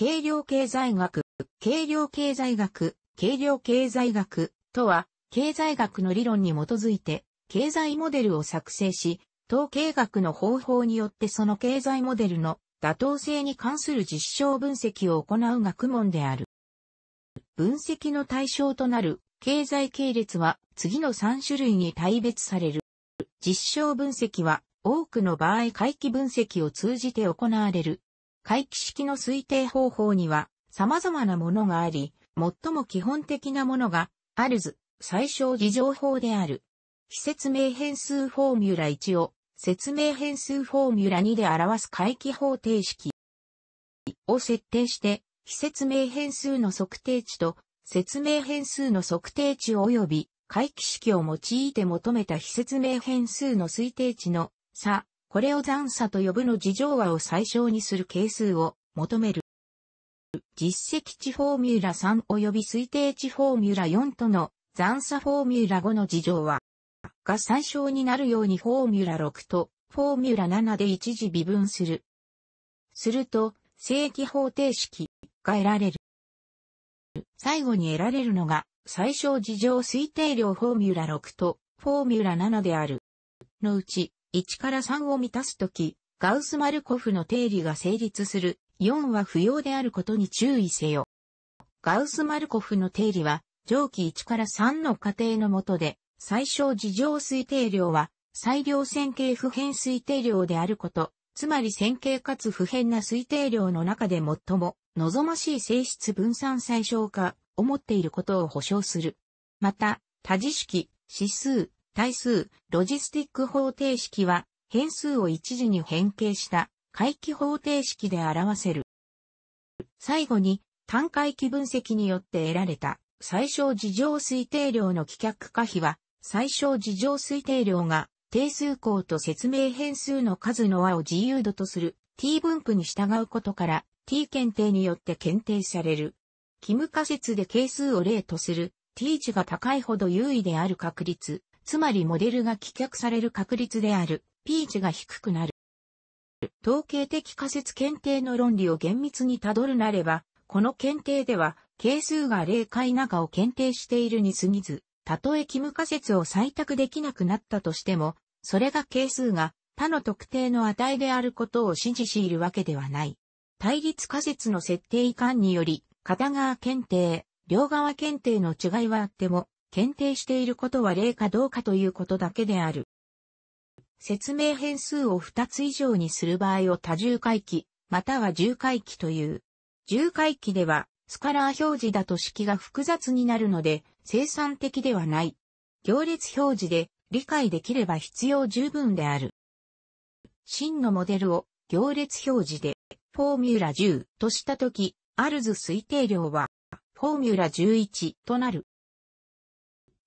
軽量経済学、軽量経済学、軽量経済学とは、経済学の理論に基づいて、経済モデルを作成し、統計学の方法によってその経済モデルの妥当性に関する実証分析を行う学問である。分析の対象となる経済系列は次の3種類に大別される。実証分析は多くの場合回帰分析を通じて行われる回帰式の推定方法には様々なものがあり、最も基本的なものが、アルズ、最小事情法である。非説明変数フォーミュラ1を、説明変数フォーミュラ2で表す回帰方程式を設定して、非説明変数の測定値と、説明変数の測定値及び、回帰式を用いて求めた非説明変数の推定値の差これを残差と呼ぶの事情和を最小にする係数を求める。実績値フォーミュラ3及び推定値フォーミュラ4との残差フォーミュラ5の事情は、が最小になるようにフォーミュラ6とフォーミュラ7で一時微分する。すると、正規方程式が得られる。最後に得られるのが、最小事情推定量フォーミュラ6とフォーミュラ7である。のうち、1から3を満たすとき、ガウスマルコフの定理が成立する4は不要であることに注意せよ。ガウスマルコフの定理は、上記1から3の過程のもとで、最小事情推定量は、最良線形普遍推定量であること、つまり線形かつ普遍な推定量の中で最も望ましい性質分散最小化を持っていることを保証する。また、多次式、指数、対数、ロジスティック方程式は、変数を一時に変形した回帰方程式で表せる。最後に、単回帰分析によって得られた最小事情推定量の帰却可否は、最小事情推定量が定数項と説明変数の数の和を自由度とする t 分布に従うことから t 検定によって検定される。キム仮説で係数を0とする t 値が高いほど優位である確率つまりモデルが棄却される確率である P 値が低くなる。統計的仮説検定の論理を厳密にたどるなれば、この検定では、係数が0回中を検定しているに過ぎず、たとえ帰務仮説を採択できなくなったとしても、それが係数が他の特定の値であることを指示しているわけではない。対立仮説の設定移管により、片側検定、両側検定の違いはあっても、検定していることは例かどうかということだけである。説明変数を2つ以上にする場合を多重回帰、または重回帰という。重回帰では、スカラー表示だと式が複雑になるので、生産的ではない。行列表示で理解できれば必要十分である。真のモデルを行列表示でフォーミュラ10としたとき、アルズ推定量はフォーミュラ11となる。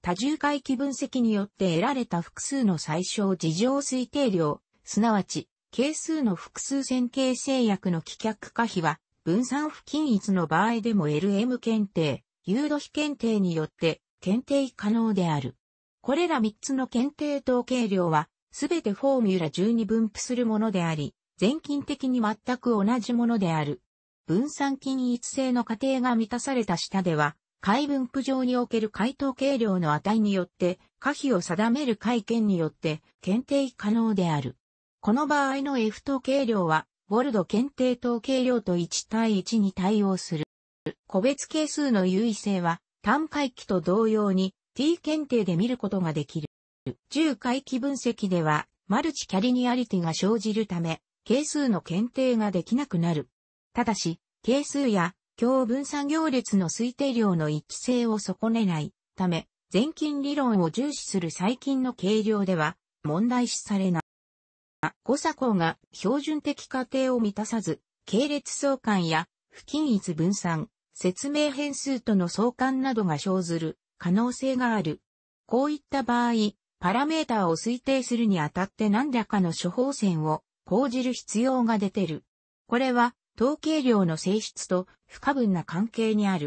多重回帰分析によって得られた複数の最小事情推定量、すなわち、係数の複数線形制約の棄却可否は、分散不均一の場合でも LM 検定、誘導比検定によって検定可能である。これら3つの検定統計量は、すべてフォーミュラ中に分布するものであり、全近的に全く同じものである。分散均一性の過程が満たされた下では、解分布上における回答計量の値によって、可否を定める会検によって、検定可能である。この場合の F 等計量は、ボルド検定等計量と1対1に対応する。個別係数の優位性は、単回帰と同様に T 検定で見ることができる。10回帰分析では、マルチキャリニアリティが生じるため、係数の検定ができなくなる。ただし、係数や共分散行列の推定量の一致性を損ねないため、全近理論を重視する最近の計量では問題視されない。誤作項が標準的過程を満たさず、系列相関や不均一分散、説明変数との相関などが生ずる可能性がある。こういった場合、パラメータを推定するにあたって何らかの処方箋を講じる必要が出てる。これは統計量の性質と不可分な関係にある。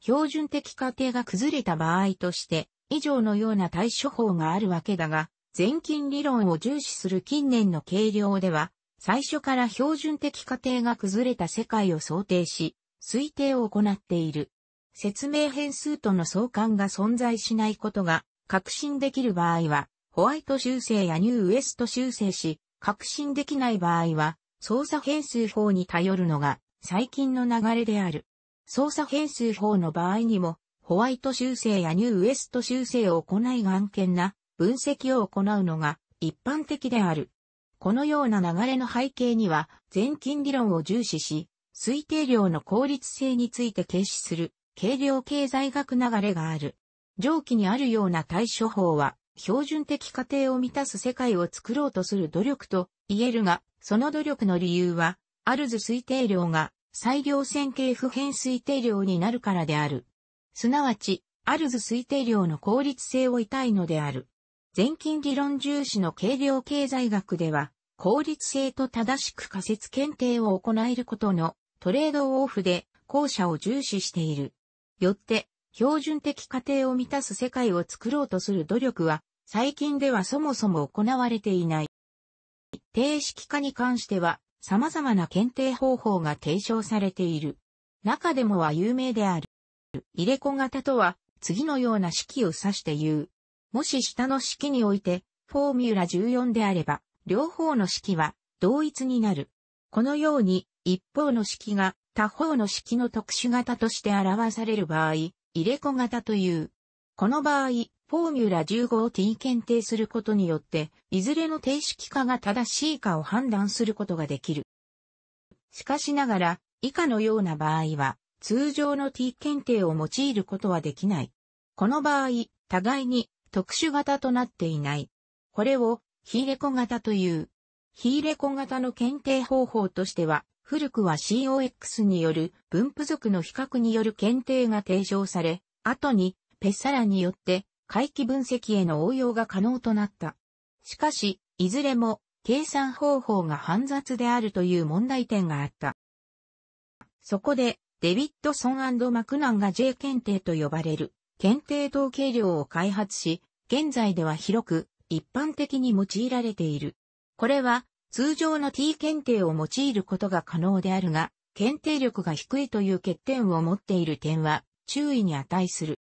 標準的過程が崩れた場合として、以上のような対処法があるわけだが、全近理論を重視する近年の計量では、最初から標準的過程が崩れた世界を想定し、推定を行っている。説明変数との相関が存在しないことが確信できる場合は、ホワイト修正やニューウエスト修正し、確信できない場合は、操作変数法に頼るのが最近の流れである。操作変数法の場合にも、ホワイト修正やニューウエスト修正を行い眼見な分析を行うのが一般的である。このような流れの背景には、全金理論を重視し、推定量の効率性について軽視する、軽量経済学流れがある。上記にあるような対処法は、標準的過程を満たす世界を作ろうとする努力と言えるが、その努力の理由は、アルズ推定量が裁量線形普遍推定量になるからである。すなわち、アルズ推定量の効率性を痛いのである。全近理論重視の軽量経済学では、効率性と正しく仮説検定を行えることのトレードオフで後者を重視している。よって、標準的過程を満たす世界を作ろうとする努力は、最近ではそもそも行われていない。定式化に関しては、様々な検定方法が提唱されている。中でもは有名である。入れ子型とは、次のような式を指して言う。もし下の式において、フォーミュラ14であれば、両方の式は同一になる。このように、一方の式が他方の式の特殊型として表される場合、入れ子型という。この場合、フォーミュラ 15T 検定することによって、いずれの定式化が正しいかを判断することができる。しかしながら、以下のような場合は、通常の T 検定を用いることはできない。この場合、互いに特殊型となっていない。これをヒーレコ型という。ヒーレコ型の検定方法としては、古くは COX による分布族の比較による検定が提唱され、後にペッサラによって回帰分析への応用が可能となった。しかし、いずれも計算方法が煩雑であるという問題点があった。そこで、デビッドソンマクナンが J 検定と呼ばれる検定統計量を開発し、現在では広く一般的に用いられている。これは通常の T 検定を用いることが可能であるが、検定力が低いという欠点を持っている点は注意に値する。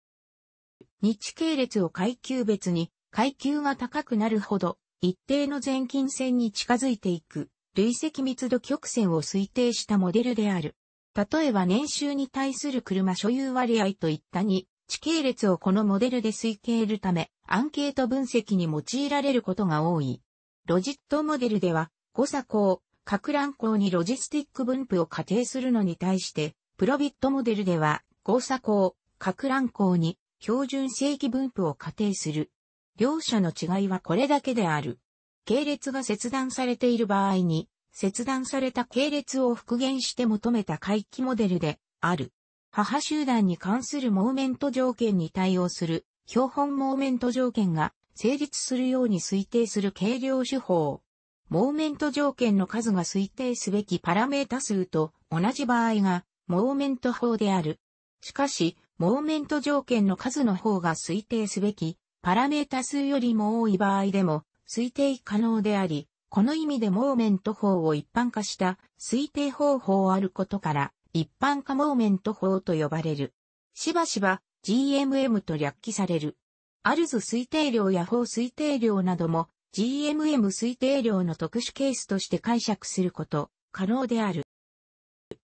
日系列を階級別に、階級が高くなるほど、一定の前近線に近づいていく、累積密度曲線を推定したモデルである。例えば年収に対する車所有割合といったに、地系列をこのモデルで推計るため、アンケート分析に用いられることが多い。ロジットモデルでは、誤差項、各乱項にロジスティック分布を仮定するのに対して、プロビットモデルでは、誤差項、各乱項に標準正規分布を仮定する。両者の違いはこれだけである。系列が切断されている場合に、切断された系列を復元して求めた回帰モデルである。母集団に関するモーメント条件に対応する標本モーメント条件が成立するように推定する計量手法。モーメント条件の数が推定すべきパラメータ数と同じ場合がモーメント法である。しかし、モーメント条件の数の方が推定すべき、パラメータ数よりも多い場合でも推定可能であり、この意味でモーメント法を一般化した推定方法あることから、一般化モーメント法と呼ばれる。しばしば GMM と略記される。アルズ推定量や法推定量なども GMM 推定量の特殊ケースとして解釈すること可能である。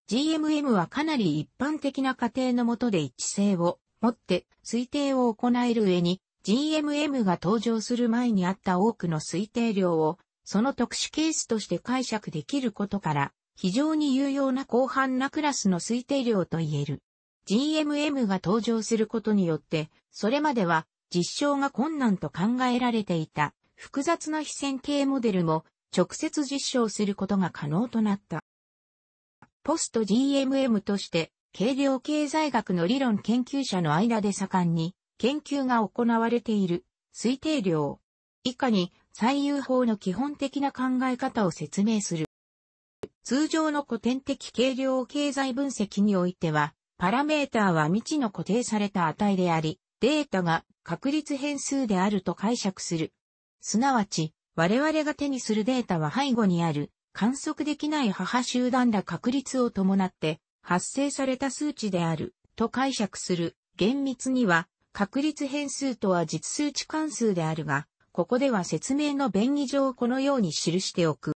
GMM はかなり一般的な過程のもとで一致性を持って推定を行える上に、GMM が登場する前にあった多くの推定量を、その特殊ケースとして解釈できることから、非常に有用な広範なクラスの推定量と言える。GMM が登場することによって、それまでは実証が困難と考えられていた複雑な非線形モデルも直接実証することが可能となった。ポスト GMM として、軽量経済学の理論研究者の間で盛んに研究が行われている推定量。以下に最優法の基本的な考え方を説明する。通常の古典的軽量経済分析においては、パラメーターは未知の固定された値であり、データが確率変数であると解釈する。すなわち、我々が手にするデータは背後にある観測できない母集団ら確率を伴って発生された数値であると解釈する。厳密には確率変数とは実数値関数であるが、ここでは説明の便宜上このように記しておく。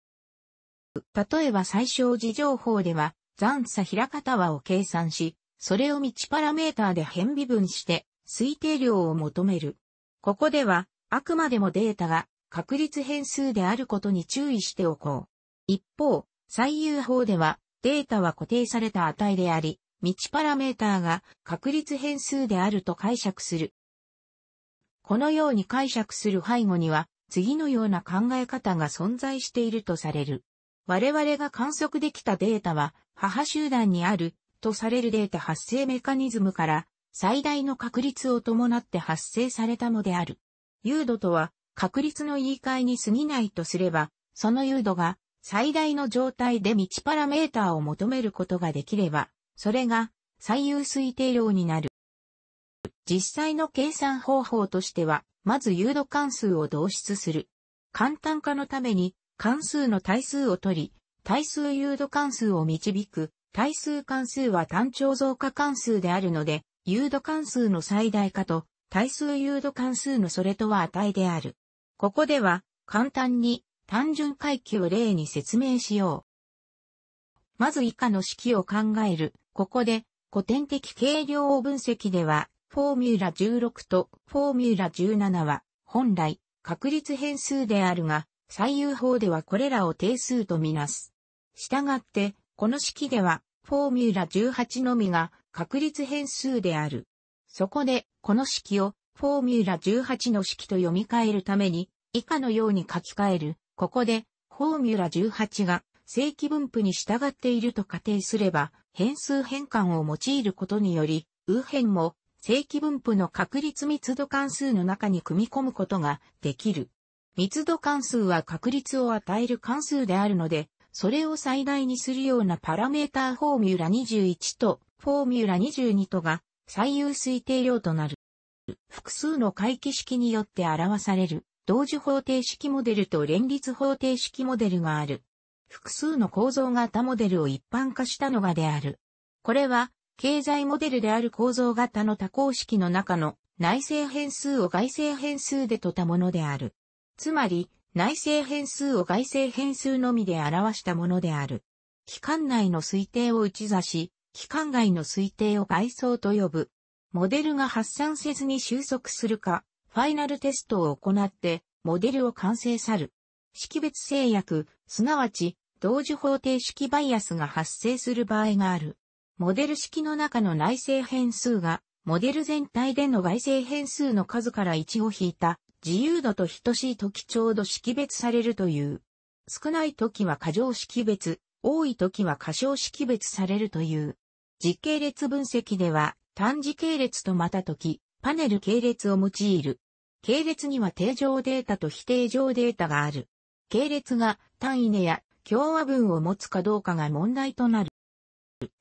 例えば最小時情報では、残差平方和を計算し、それを道パラメーターで変微分して推定量を求める。ここでは、あくまでもデータが確率変数であることに注意しておこう。一方、最優法では、データは固定された値であり、道パラメーターが確率変数であると解釈する。このように解釈する背後には、次のような考え方が存在しているとされる。我々が観測できたデータは、母集団にあるとされるデータ発生メカニズムから、最大の確率を伴って発生されたのである。誘度とは、確率の言い換えに過ぎないとすれば、その誘度が最大の状態で道パラメーターを求めることができれば、それが最優推定量になる。実際の計算方法としては、まず誘導関数を導出する。簡単化のために、関数の対数を取り、対数誘導関数を導く、対数関数は単調増加関数であるので、誘導関数の最大化と、対数誘導関数のそれとは値である。ここでは、簡単に単純回帰を例に説明しよう。まず以下の式を考える。ここで古典的計量を分析では、フォーミュラ16とフォーミュラ17は本来確率変数であるが、最優法ではこれらを定数とみなす。したがって、この式ではフォーミュラ18のみが確率変数である。そこで、この式をフォーミュラ18の式と読み替えるために、以下のように書き換える。ここで、フォーミュラ18が正規分布に従っていると仮定すれば、変数変換を用いることにより、右辺も正規分布の確率密度関数の中に組み込むことができる。密度関数は確率を与える関数であるので、それを最大にするようなパラメータフォーミュラ21とフォーミュラ22とが最優推定量となる。複数の回帰式によって表される同時方程式モデルと連立方程式モデルがある。複数の構造型モデルを一般化したのがである。これは、経済モデルである構造型の多項式の中の内政変数を外製変数でとたものである。つまり、内政変数を外製変数のみで表したものである。期間内の推定を打ち出し、期間外の推定を外装と呼ぶ。モデルが発散せずに収束するか、ファイナルテストを行って、モデルを完成さる。識別制約、すなわち、同時方程式バイアスが発生する場合がある。モデル式の中の内製変数が、モデル全体での外製変数の数から1を引いた、自由度と等しい時ちょうど識別されるという。少ない時は過剰識別、多い時は過小識別されるという。時系列分析では、単次系列とまた時、パネル系列を用いる。系列には定常データと非定常データがある。系列が単位値や共和文を持つかどうかが問題となる。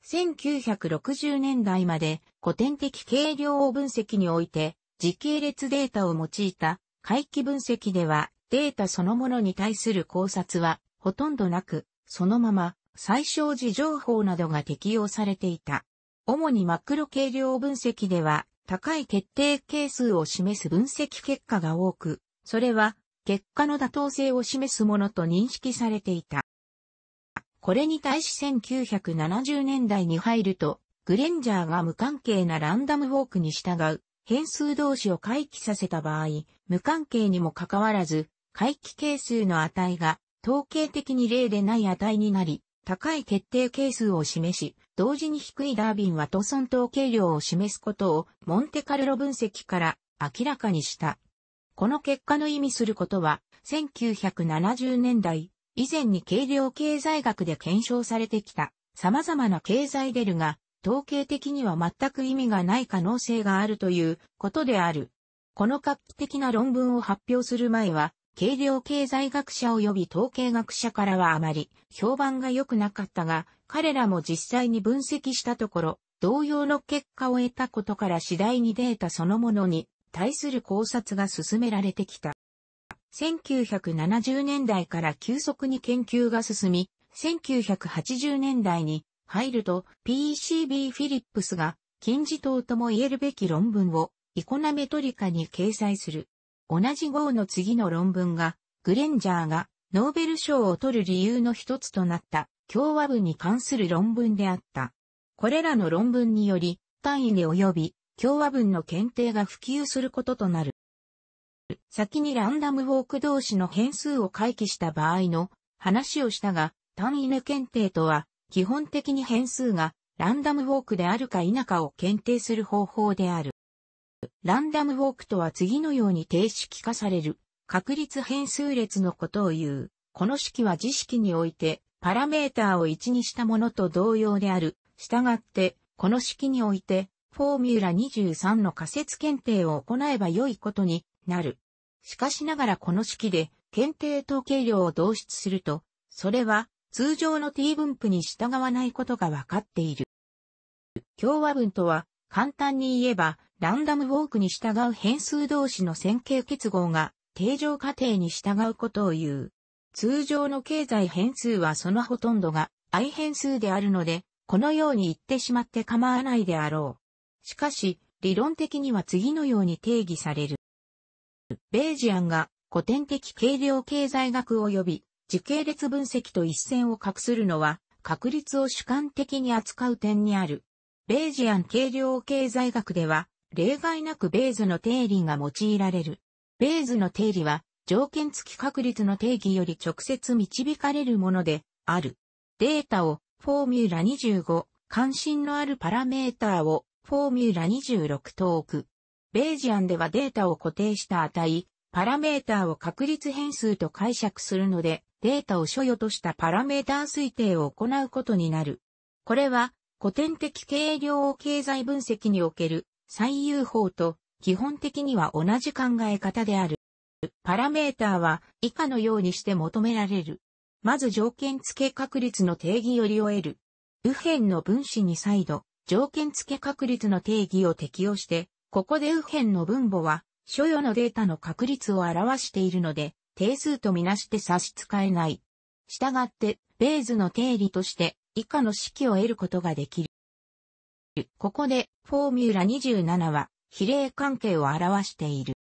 1960年代まで古典的計量を分析において時系列データを用いた回帰分析ではデータそのものに対する考察はほとんどなくそのまま最小時情報などが適用されていた。主にマクロ計量分析では高い決定係数を示す分析結果が多く、それは結果の妥当性を示すものと認識されていた。これに対し1970年代に入ると、グレンジャーが無関係なランダムウォークに従う変数同士を回帰させた場合、無関係にもかかわらず、回帰係数の値が統計的に例でない値になり、高い決定係数を示し、同時に低いダービンはトソン統計量を示すことをモンテカルロ分析から明らかにした。この結果の意味することは、1970年代以前に計量経済学で検証されてきた様々な経済デルが統計的には全く意味がない可能性があるということである。この画期的な論文を発表する前は、軽量経済学者及び統計学者からはあまり評判が良くなかったが、彼らも実際に分析したところ、同様の結果を得たことから次第にデータそのものに対する考察が進められてきた。1970年代から急速に研究が進み、1980年代に入ると PCB フィリップスが金字塔とも言えるべき論文をイコナメトリカに掲載する。同じ号の次の論文が、グレンジャーがノーベル賞を取る理由の一つとなった共和文に関する論文であった。これらの論文により、単位で及び共和文の検定が普及することとなる。先にランダムウォーク同士の変数を回帰した場合の話をしたが、単位値検定とは、基本的に変数がランダムウォークであるか否かを検定する方法である。ランダムウォークとは次のように定式化される確率変数列のことを言う。この式は自式においてパラメータを1にしたものと同様である。したがって、この式においてフォーミュラ23の仮説検定を行えば良いことになる。しかしながらこの式で検定統計量を導出すると、それは通常の t 分布に従わないことがわかっている。共和分とは簡単に言えばランダムウォークに従う変数同士の線形結合が定常過程に従うことを言う。通常の経済変数はそのほとんどが i 変数であるので、このように言ってしまって構わないであろう。しかし、理論的には次のように定義される。ベージアンが古典的軽量経済学及び時系列分析と一線を画するのは確率を主観的に扱う点にある。ベージアン軽量経済学では例外なくベーズの定理が用いられる。ベーズの定理は、条件付き確率の定義より直接導かれるものである。データをフォーミュラ25、関心のあるパラメーターをフォーミュラ26と置く。ベージアンではデータを固定した値、パラメーターを確率変数と解釈するので、データを所与としたパラメーター推定を行うことになる。これは古典的計量を経済分析における最優法と基本的には同じ考え方である。パラメーターは以下のようにして求められる。まず条件付け確率の定義よりを得る。右辺の分子に再度、条件付け確率の定義を適用して、ここで右辺の分母は、所与のデータの確率を表しているので、定数とみなして差し支えない。したがって、ベーズの定理として、以下の式を得ることができる。ここで、フォーミュラ27は、比例関係を表している。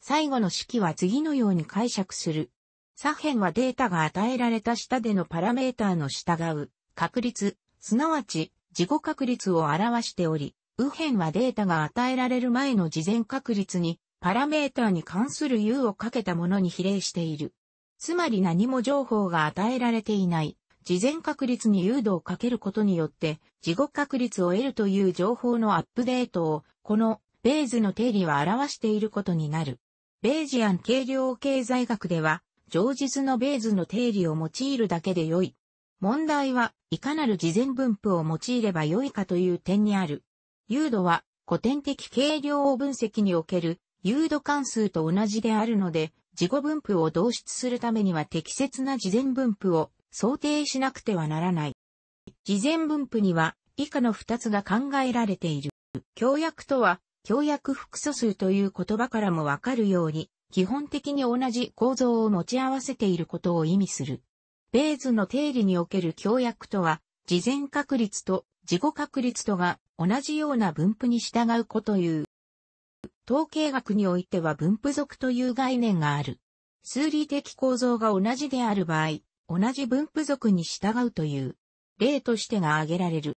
最後の式は次のように解釈する。左辺はデータが与えられた下でのパラメーターの従う、確率、すなわち、自己確率を表しており、右辺はデータが与えられる前の事前確率に、パラメーターに関する U をかけたものに比例している。つまり何も情報が与えられていない。事前確率に誘導をかけることによって、事後確率を得るという情報のアップデートを、このベーズの定理は表していることになる。ベージアン計量経済学では、常実のベーズの定理を用いるだけで良い。問題は、いかなる事前分布を用いれば良いかという点にある。誘導は、古典的計量分析における誘導関数と同じであるので、事後分布を導出するためには適切な事前分布を想定しなくてはならない。事前分布には以下の二つが考えられている。協約とは、協約複素数という言葉からもわかるように、基本的に同じ構造を持ち合わせていることを意味する。ベーズの定理における協約とは、事前確率と自己確率とが同じような分布に従うこという。統計学においては分布属という概念がある。数理的構造が同じである場合、同じ分布属に従うという例としてが挙げられる。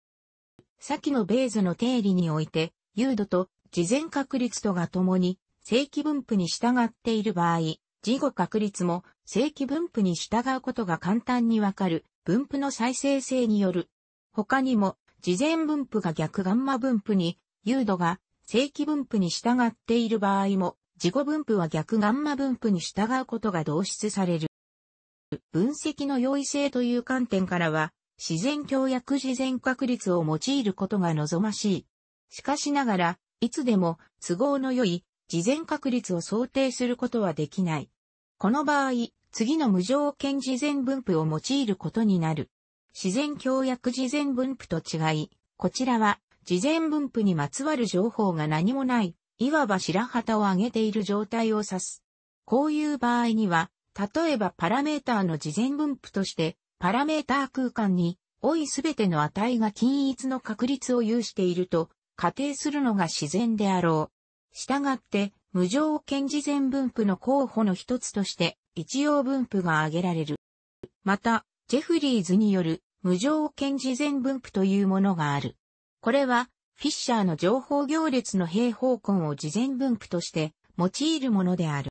先のベーズの定理において、誘度と事前確率とが共に正規分布に従っている場合、事後確率も正規分布に従うことが簡単にわかる分布の再生性による。他にも、事前分布が逆ガンマ分布に、誘度が正規分布に従っている場合も、事後分布は逆ガンマ分布に従うことが導出される。分析の容易性という観点からは、自然協約事前確率を用いることが望ましい。しかしながら、いつでも都合の良い事前確率を想定することはできない。この場合、次の無条件事前分布を用いることになる。自然協約事前分布と違い、こちらは事前分布にまつわる情報が何もない、いわば白旗を上げている状態を指す。こういう場合には、例えばパラメーターの事前分布として、パラメーター空間に、多いすべての値が均一の確率を有していると、仮定するのが自然であろう。したがって、無条件事前分布の候補の一つとして、一応分布が挙げられる。また、ジェフリーズによる無条件事前分布というものがある。これは、フィッシャーの情報行列の平方根を事前分布として用いるものである。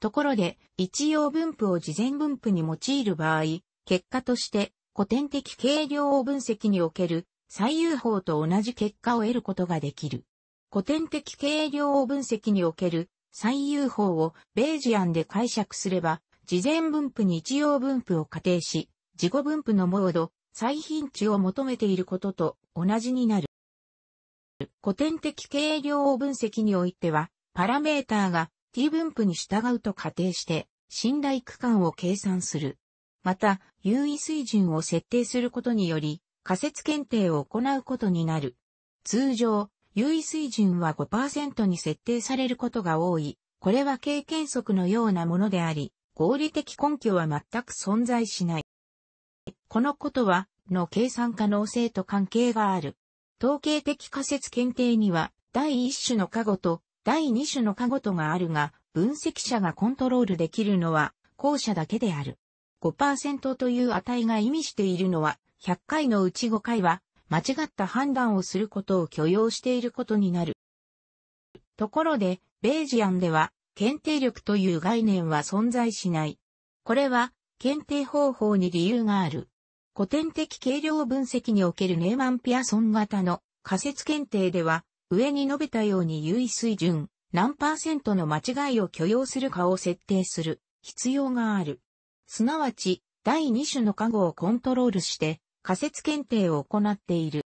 ところで、一応分布を事前分布に用いる場合、結果として古典的軽量を分析における最優法と同じ結果を得ることができる。古典的軽量を分析における最優法をベージアンで解釈すれば、事前分布に一応分布を仮定し、自己分布のモード、最頻値を求めていることと同じになる。古典的軽量を分析においては、パラメーターが t 分布に従うと仮定して、信頼区間を計算する。また、優位水準を設定することにより、仮説検定を行うことになる。通常、優位水準は5%に設定されることが多い。これは経験則のようなものであり、合理的根拠は全く存在しない。このことは、の計算可能性と関係がある。統計的仮説検定には、第一種の過去と第2種の過言があるが、分析者がコントロールできるのは、後者だけである。5%という値が意味しているのは、100回のうち5回は、間違った判断をすることを許容していることになる。ところで、ベージアンでは、検定力という概念は存在しない。これは、検定方法に理由がある。古典的計量分析におけるネーマン・ピアソン型の仮説検定では、上に述べたように優位水準、何パーセントの間違いを許容するかを設定する必要がある。すなわち、第2種の加護をコントロールして、仮説検定を行っている。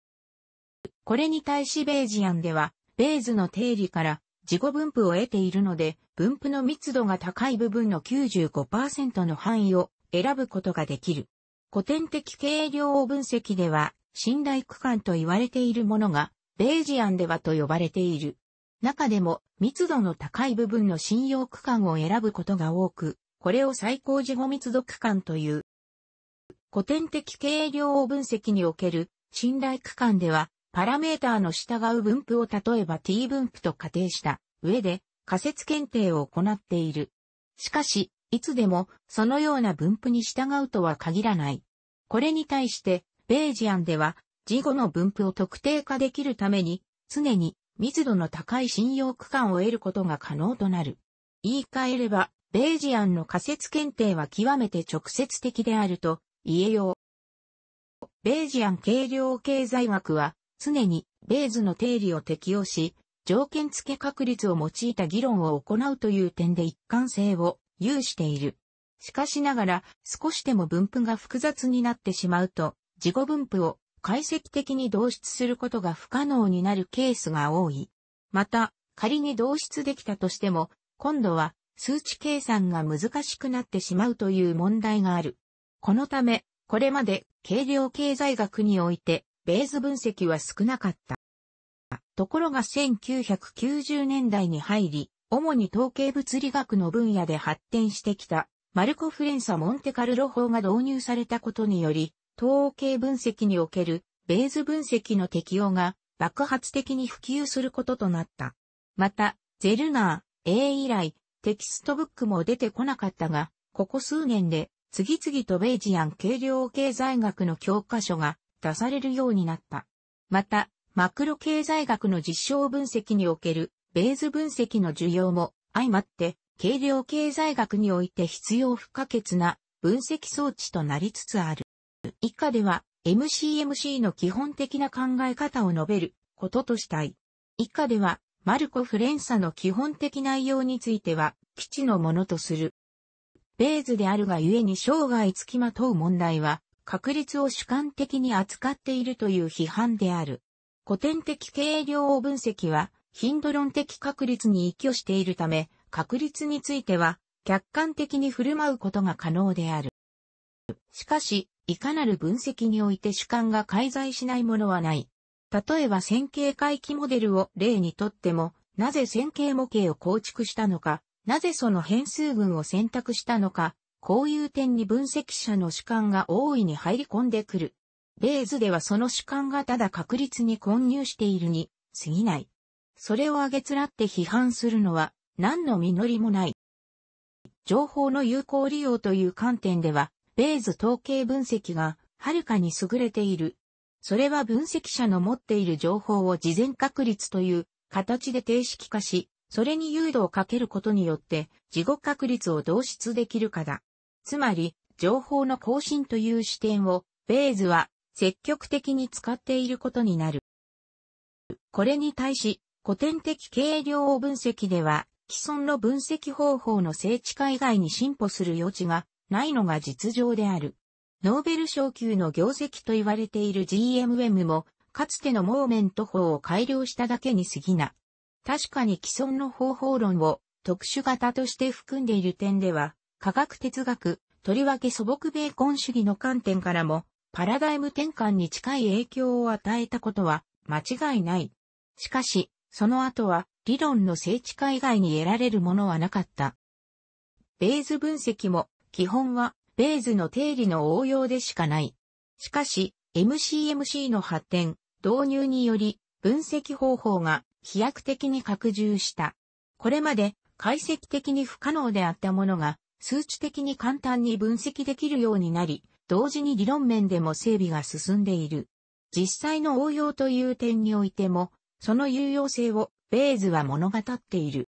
これに対しベージアンでは、ベーズの定理から自己分布を得ているので、分布の密度が高い部分の95%の範囲を選ぶことができる。古典的計量を分析では、信頼区間と言われているものがベージアンではと呼ばれている。中でも密度の高い部分の信用区間を選ぶことが多く、これを最高自己密度区間という。古典的軽量を分析における信頼区間では、パラメーターの従う分布を例えば t 分布と仮定した上で仮説検定を行っている。しかし、いつでもそのような分布に従うとは限らない。これに対して、ベージアンでは事後の分布を特定化できるために、常に密度の高い信用区間を得ることが可能となる。言い換えれば、ベージアンの仮説検定は極めて直接的であると言えよう。ベージアン軽量経済学は常にベーズの定理を適用し、条件付け確率を用いた議論を行うという点で一貫性を有している。しかしながら少しでも分布が複雑になってしまうと、自己分布を解析的に導出することが不可能になるケースが多い。また、仮に導出できたとしても、今度は数値計算が難しくなってしまうという問題がある。このため、これまで軽量経済学において、ベース分析は少なかった。ところが1990年代に入り、主に統計物理学の分野で発展してきた、マルコ・フレンサ・モンテカルロ法が導入されたことにより、統計分析におけるベーズ分析の適用が爆発的に普及することとなった。また、ゼルナー A 以来、テキストブックも出てこなかったが、ここ数年で次々とベイジアン軽量経済学の教科書が出されるようになった。また、マクロ経済学の実証分析におけるベーズ分析の需要も相まって、軽量経済学において必要不可欠な分析装置となりつつある。以下では MCMC の基本的な考え方を述べることとしたい。以下ではマルコ・フレンサの基本的内容については基地のものとする。ベーズであるがゆえに生涯つきまとう問題は確率を主観的に扱っているという批判である。古典的軽量分析は頻度論的確率に依拠しているため確率については客観的に振る舞うことが可能である。しかし、いかなる分析において主観が介在しないものはない。例えば線形回帰モデルを例にとっても、なぜ線形模型を構築したのか、なぜその変数群を選択したのか、こういう点に分析者の主観が大いに入り込んでくる。レーズではその主観がただ確率に混入しているに過ぎない。それをあげつらって批判するのは何の実りもない。情報の有効利用という観点では、ベーズ統計分析がはるかに優れている。それは分析者の持っている情報を事前確率という形で定式化し、それに誘導をかけることによって事後確率を導出できるかだ。つまり、情報の更新という視点を、ベーズは積極的に使っていることになる。これに対し、古典的計量を分析では、既存の分析方法の正地化以外に進歩する余地がないのが実情である。ノーベル賞級の業績と言われている GMM も、かつてのモーメント法を改良しただけに過ぎな。確かに既存の方法論を特殊型として含んでいる点では、科学哲学、とりわけ素朴ベーコン主義の観点からも、パラダイム転換に近い影響を与えたことは間違いない。しかし、その後は理論の聖地化以外に得られるものはなかった。ベーズ分析も基本はベーズの定理の応用でしかない。しかし、MCMC の発展、導入により、分析方法が飛躍的に拡充した。これまで解析的に不可能であったものが、数値的に簡単に分析できるようになり、同時に理論面でも整備が進んでいる。実際の応用という点においても、その有用性をベーズは物語っている。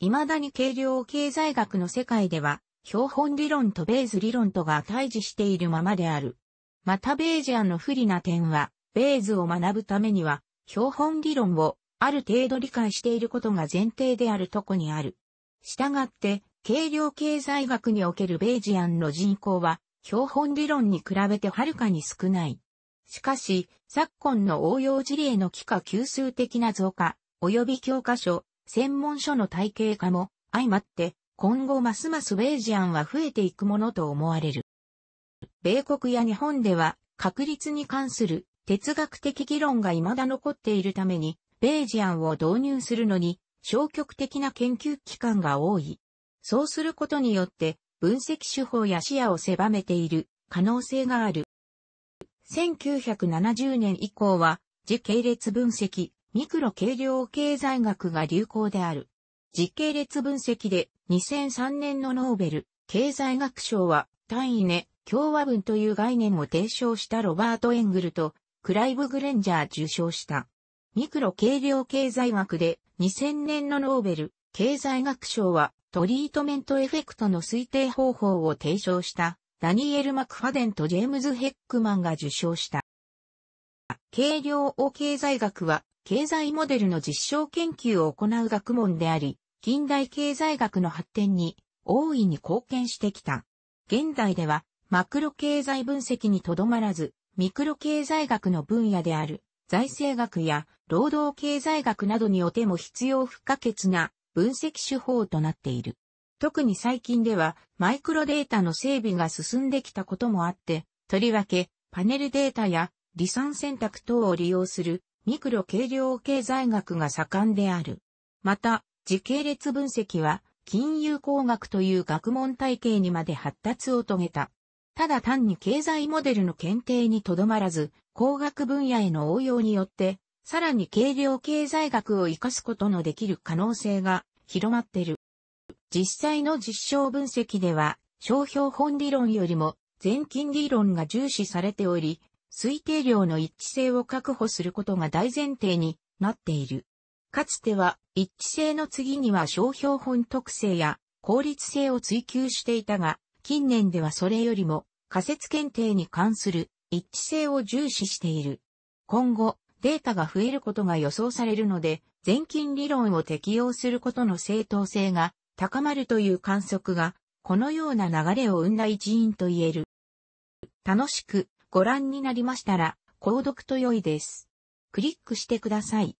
未だに軽量経済学の世界では、標本理論とベーズ理論とが対峙しているままである。またベージアンの不利な点は、ベーズを学ぶためには、標本理論をある程度理解していることが前提であるとこにある。したがって、軽量経済学におけるベージアンの人口は、標本理論に比べてはるかに少ない。しかし、昨今の応用事例の幾何級数的な増加、及び教科書、専門書の体系化も、相まって、今後ますますベージアンは増えていくものと思われる。米国や日本では確率に関する哲学的議論が未だ残っているために、ベージアンを導入するのに消極的な研究機関が多い。そうすることによって分析手法や視野を狭めている可能性がある。1970年以降は、時系列分析、ミクロ軽量経済学が流行である。時系列分析で2003年のノーベル経済学賞は単位ね共和文という概念を提唱したロバート・エングルとクライブ・グレンジャー受賞した。ミクロ軽量経済学で2000年のノーベル経済学賞はトリートメントエフェクトの推定方法を提唱したダニエル・マクファデンとジェームズ・ヘックマンが受賞した。軽量を経済学は経済モデルの実証研究を行う学問であり、近代経済学の発展に大いに貢献してきた。現代では、マクロ経済分析にとどまらず、ミクロ経済学の分野である、財政学や労働経済学などにおても必要不可欠な分析手法となっている。特に最近ではマイクロデータの整備が進んできたこともあって、とりわけパネルデータや離散選択等を利用するミクロ軽量経済学が盛んである。また、時系列分析は、金融工学という学問体系にまで発達を遂げた。ただ単に経済モデルの検定にとどまらず、工学分野への応用によって、さらに軽量経済学を活かすことのできる可能性が広まってる。実際の実証分析では、商標本理論よりも全金理論が重視されており、推定量の一致性を確保することが大前提になっている。かつては一致性の次には商標本特性や効率性を追求していたが、近年ではそれよりも仮説検定に関する一致性を重視している。今後、データが増えることが予想されるので、全金理論を適用することの正当性が高まるという観測が、このような流れを生んだ一因と言える。楽しくご覧になりましたら、購読と良いです。クリックしてください。